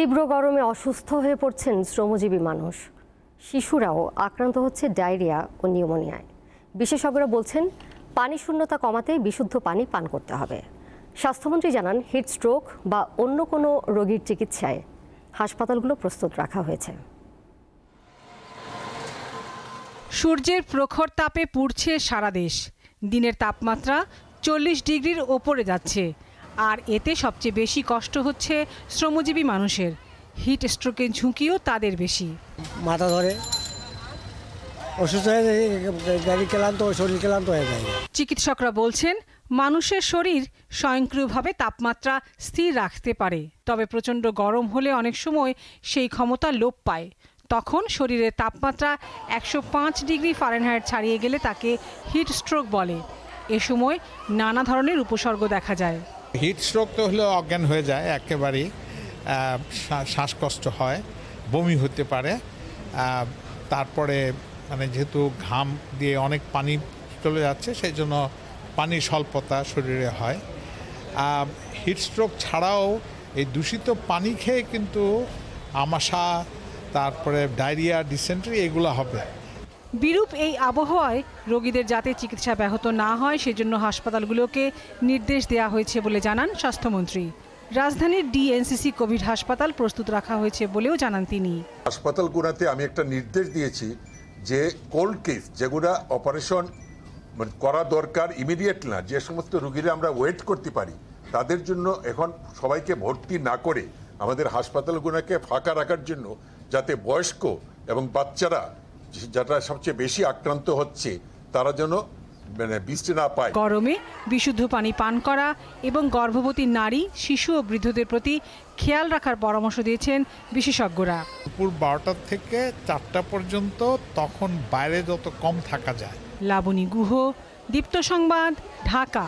তীব্র গরমে অসুস্থ হয়ে পড়ছেন শ্রমজীবী মানুষ শিশুরাও আক্রান্ত হচ্ছে ডায়রিয়া ও নিউমোনিয়ায় বিশেষজ্ঞরা বলছেন পানি শূন্যতা কমাতে বিশুদ্ধ পানি পান করতে হবে স্বাস্থ্যমন্ত্রী জানান হিট স্ট্রোক বা অন্য কোনো রোগীর চিকিৎসায় হাসপাতালগুলো প্রস্তুত রাখা হয়েছে সূর্যের প্রখর তাপে পুড়ছে সারা দেশ দিনের তাপমাত্রা চল্লিশ ডিগ্রির ওপরে যাচ্ছে আর এতে সবচেয়ে বেশি কষ্ট হচ্ছে শ্রমজীবী মানুষের হিট স্ট্রোকের ঝুঁকিও তাদের বেশি মাথা ধরে অসুস্থ হয়ে গাড়ি ক্লান্ত শরীর ক্লান্ত হয়ে যায় চিকিৎসকরা বলছেন মানুষের শরীর স্বয়ংক্রিয়ভাবে তাপমাত্রা স্থির রাখতে পারে তবে প্রচণ্ড গরম হলে অনেক সময় সেই ক্ষমতা লোপ পায় তখন শরীরের তাপমাত্রা একশো ডিগ্রি ফারেনহাইট ছাড়িয়ে গেলে তাকে হিট স্ট্রোক বলে এ সময় নানা ধরনের উপসর্গ দেখা যায় হিট স্ট্রোক তো হলে অজ্ঞান হয়ে যায় একেবারেই শ্বাসকষ্ট হয় বমি হতে পারে তারপরে মানে যেহেতু ঘাম দিয়ে অনেক পানি চলে যাচ্ছে সেই জন্য পানি স্বল্পতা শরীরে হয় হিটস্ট্রোক ছাড়াও এই দূষিত পানি খেয়ে কিন্তু আমাশা তারপরে ডায়রিয়া ডিসেন্ট্রি এগুলো হবে বিরূপ এই আবহাওয়ায় রোগীদের যাতে চিকিৎসা ব্যাহত না হয় সেজন্য হাসপাতালগুলোকে নির্দেশ দেওয়া হয়েছে বলে জানান স্বাস্থ্যমন্ত্রী রাজধানীর ডিএনসিসি কোভিড হাসপাতাল প্রস্তুত রাখা হয়েছে বলেও জানান তিনি হাসপাতালগুলোতে আমি একটা নির্দেশ দিয়েছি যে কোল্ড কেস যেগুলা অপারেশন করা দরকার ইমিডিয়েট না যে সমস্ত রুগীরা আমরা ওয়েট করতে পারি তাদের জন্য এখন সবাইকে ভর্তি না করে আমাদের হাসপাতালগুলোকে ফাঁকা রাখার জন্য যাতে বয়স্ক এবং বাচ্চারা যারা সবচেয়ে বেশি আক্রান্ত হচ্ছে তারা যেন মানে বৃষ্টি না পায় গরমে বিশুদ্ধ পানি পান করা এবং গর্ভবতী নারী শিশু ও বৃদ্ধদের প্রতি খেয়াল রাখার পরামর্শ দিয়েছেন বিশেষজ্ঞরা দুপুর বারোটা থেকে চারটা পর্যন্ত তখন বাইরে যত কম থাকা যায় লাবণী গুহ দীপ্ত সংবাদ ঢাকা